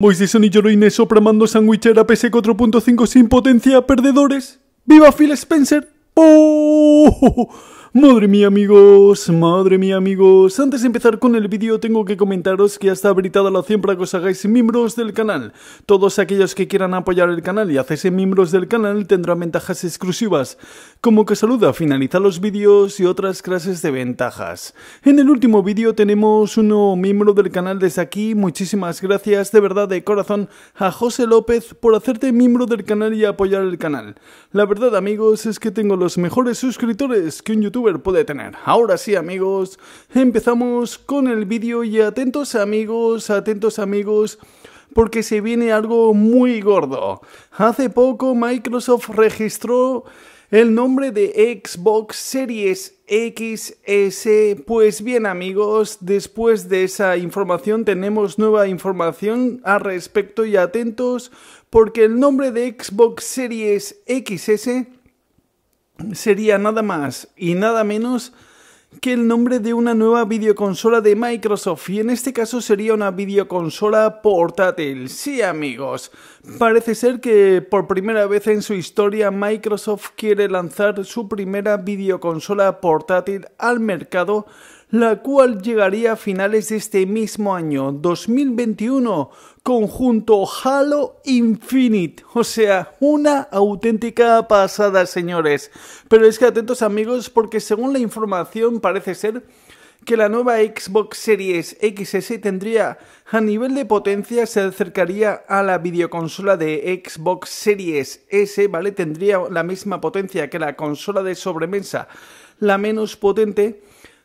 Moisés Sonilloro Inés sopramando sandwichera PS 4.5 sin potencia, perdedores. ¡Viva Phil Spencer! ¡Oh! Madre mía amigos, madre mía amigos, antes de empezar con el vídeo tengo que comentaros que ya está habilitada la opción para que os hagáis miembros del canal. Todos aquellos que quieran apoyar el canal y hacerse miembros del canal tendrán ventajas exclusivas, como que saluda, finaliza los vídeos y otras clases de ventajas. En el último vídeo tenemos uno miembro del canal desde aquí, muchísimas gracias de verdad de corazón a José López por hacerte miembro del canal y apoyar el canal. La verdad amigos es que tengo los mejores suscriptores que un YouTube puede tener. Ahora sí amigos, empezamos con el vídeo y atentos amigos, atentos amigos porque se viene algo muy gordo. Hace poco Microsoft registró el nombre de Xbox Series XS. Pues bien amigos, después de esa información tenemos nueva información al respecto y atentos porque el nombre de Xbox Series XS sería nada más y nada menos que el nombre de una nueva videoconsola de Microsoft y en este caso sería una videoconsola portátil. Sí amigos, parece ser que por primera vez en su historia Microsoft quiere lanzar su primera videoconsola portátil al mercado la cual llegaría a finales de este mismo año, 2021, conjunto Halo Infinite. O sea, una auténtica pasada, señores. Pero es que atentos amigos, porque según la información parece ser que la nueva Xbox Series XS tendría a nivel de potencia se acercaría a la videoconsola de Xbox Series S, ¿vale? Tendría la misma potencia que la consola de sobremesa, la menos potente,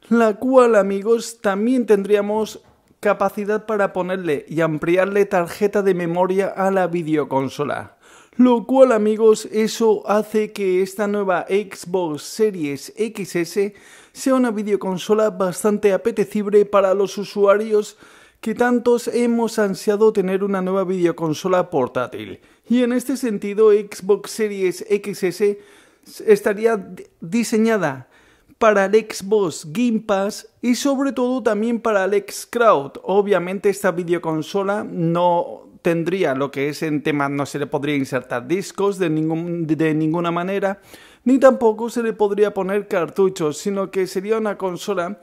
la cual amigos también tendríamos capacidad para ponerle y ampliarle tarjeta de memoria a la videoconsola. Lo cual amigos, eso hace que esta nueva Xbox Series XS sea una videoconsola bastante apetecible para los usuarios que tantos hemos ansiado tener una nueva videoconsola portátil. Y en este sentido Xbox Series XS estaría diseñada para el Xbox Game y sobre todo también para el X-Crowd, Obviamente esta videoconsola no tendría lo que es en tema, no se le podría insertar discos de, ningún, de ninguna manera, ni tampoco se le podría poner cartuchos, sino que sería una consola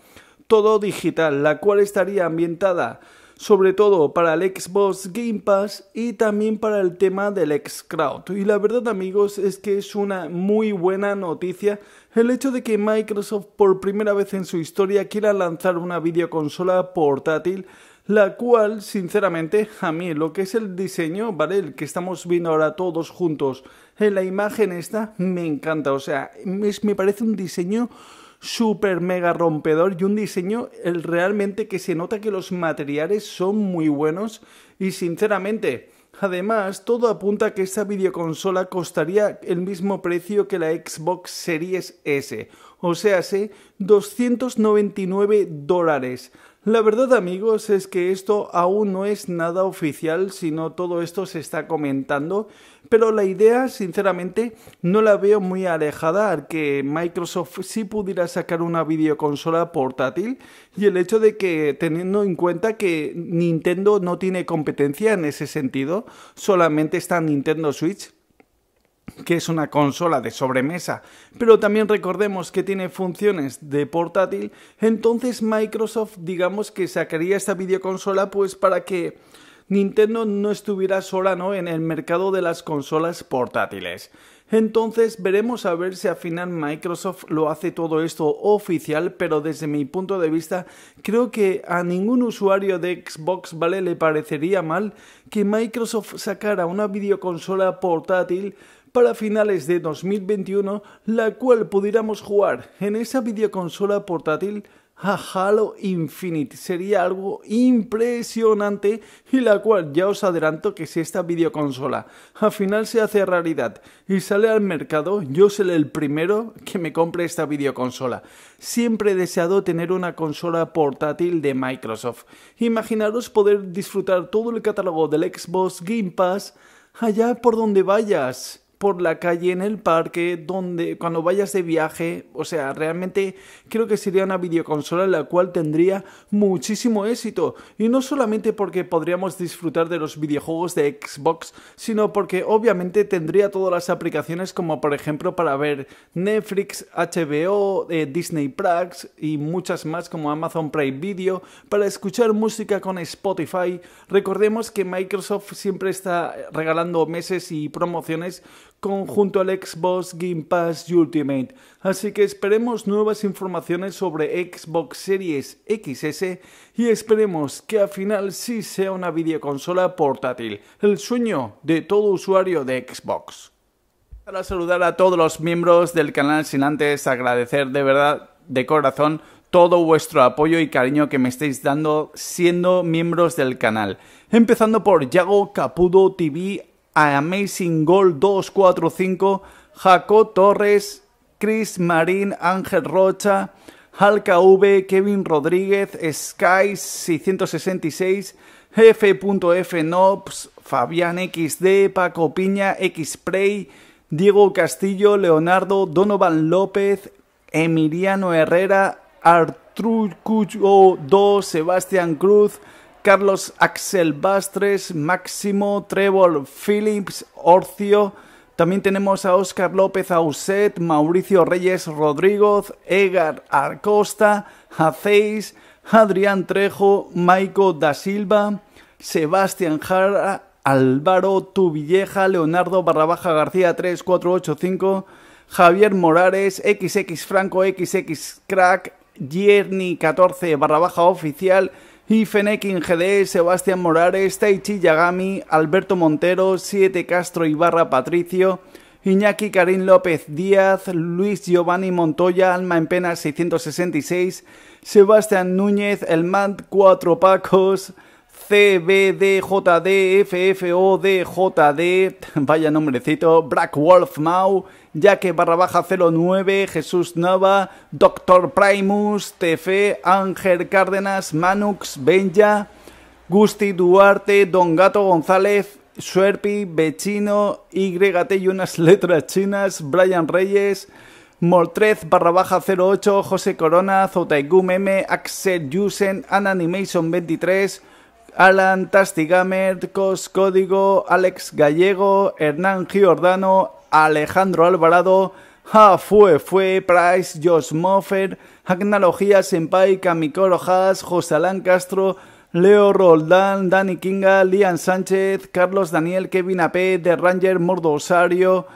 todo digital, la cual estaría ambientada sobre todo para el Xbox Game Pass y también para el tema del Xcrowd. Y la verdad amigos es que es una muy buena noticia el hecho de que Microsoft por primera vez en su historia quiera lanzar una videoconsola portátil la cual sinceramente a mí lo que es el diseño, ¿vale? El que estamos viendo ahora todos juntos en la imagen esta me encanta, o sea, me parece un diseño súper mega rompedor y un diseño el realmente que se nota que los materiales son muy buenos y sinceramente... Además, todo apunta a que esta videoconsola costaría el mismo precio que la Xbox Series S, o sea, 299 dólares. La verdad amigos es que esto aún no es nada oficial, sino todo esto se está comentando, pero la idea sinceramente no la veo muy alejada al que Microsoft sí pudiera sacar una videoconsola portátil y el hecho de que teniendo en cuenta que Nintendo no tiene competencia en ese sentido, solamente está Nintendo Switch, que es una consola de sobremesa, pero también recordemos que tiene funciones de portátil, entonces Microsoft digamos que sacaría esta videoconsola pues para que Nintendo no estuviera sola ¿no? en el mercado de las consolas portátiles. Entonces veremos a ver si al final Microsoft lo hace todo esto oficial, pero desde mi punto de vista creo que a ningún usuario de Xbox ¿vale? le parecería mal que Microsoft sacara una videoconsola portátil para finales de 2021, la cual pudiéramos jugar en esa videoconsola portátil a Halo Infinite. Sería algo impresionante y la cual ya os adelanto que si esta videoconsola al final se hace realidad y sale al mercado, yo seré el primero que me compre esta videoconsola. Siempre he deseado tener una consola portátil de Microsoft. Imaginaros poder disfrutar todo el catálogo del Xbox Game Pass allá por donde vayas por la calle, en el parque, donde cuando vayas de viaje, o sea, realmente creo que sería una videoconsola en la cual tendría muchísimo éxito y no solamente porque podríamos disfrutar de los videojuegos de Xbox, sino porque obviamente tendría todas las aplicaciones como por ejemplo para ver Netflix, HBO, eh, Disney Prax y muchas más como Amazon Prime Video, para escuchar música con Spotify. Recordemos que Microsoft siempre está regalando meses y promociones conjunto al Xbox Game Pass Ultimate. Así que esperemos nuevas informaciones sobre Xbox Series XS y esperemos que al final sí sea una videoconsola portátil, el sueño de todo usuario de Xbox. Para saludar a todos los miembros del canal sin antes agradecer de verdad, de corazón, todo vuestro apoyo y cariño que me estáis dando siendo miembros del canal. Empezando por Yago Capudo TV, Amazing Gold 245, Jaco Torres, Chris Marín, Ángel Rocha, Halka V, Kevin Rodríguez, Sky 666, Nobs, Fabián XD, Paco Piña, Xpray, Diego Castillo, Leonardo, Donovan López, Emiliano Herrera, Cucho 2, Sebastián Cruz, Carlos Axel Bastres, Máximo, Trevor Phillips, Orcio. También tenemos a Oscar López Auset, Mauricio Reyes Rodríguez, Egar Arcosta, Haceis, Adrián Trejo, Maico da Silva, Sebastián Jara, Álvaro Tuvilleja, Leonardo Barrabaja García 3485, Javier Morales, XX Franco, XX Crack, Yerni 14 Barrabaja Oficial, Ifenek GD, Sebastián Morales, Taichi Yagami, Alberto Montero, 7 Castro Ibarra Patricio, Iñaki Karim López Díaz, Luis Giovanni Montoya, Alma en Pena 666, Sebastián Núñez, El Mant, 4 Pacos, C, B, D, J, D, F, F, O, D, J, D, vaya nombrecito, Black Wolf Mau, Jaque barra baja 09, Jesús Nova, Doctor Primus, TF, Ángel Cárdenas, Manux, Benja, Gusti Duarte, Don Gato González, Suerpi, Bechino, YT y unas letras chinas, Brian Reyes, Mortrez barra baja 08, José Corona, Zotaigum M, Axel Yusen, Ananimation 23, Alan Tastigamer, Cos Código, Alex Gallego, Hernán Giordano, Alejandro Alvarado, Ja Fue Fue, Price, Josh Moffer, Agnalogía, Senpai, Kamikoro José Josalán Castro, Leo Roldán, Dani Kinga, Lian Sánchez, Carlos Daniel, Kevin AP, The Ranger, Mordo Osario,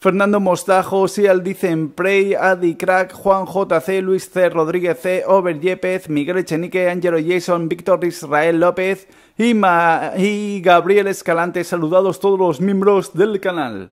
Fernando Mostajo, Sial Dicen Prey, Adi Crack, Juan JC, Luis C. Rodríguez C, Over Yepez, Miguel Echenique, Angelo Jason, Víctor Israel López y Gabriel Escalante. Saludados todos los miembros del canal.